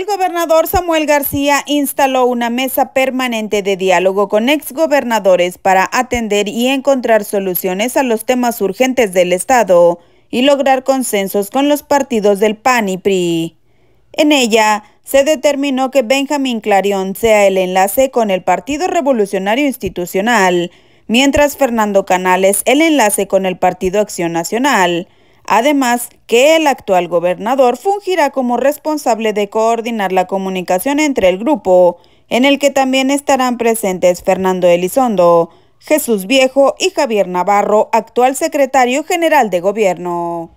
El gobernador Samuel García instaló una mesa permanente de diálogo con exgobernadores para atender y encontrar soluciones a los temas urgentes del Estado y lograr consensos con los partidos del PAN y PRI. En ella, se determinó que Benjamín Clarion sea el enlace con el Partido Revolucionario Institucional, mientras Fernando Canales el enlace con el Partido Acción Nacional Además, que el actual gobernador fungirá como responsable de coordinar la comunicación entre el grupo, en el que también estarán presentes Fernando Elizondo, Jesús Viejo y Javier Navarro, actual secretario general de gobierno.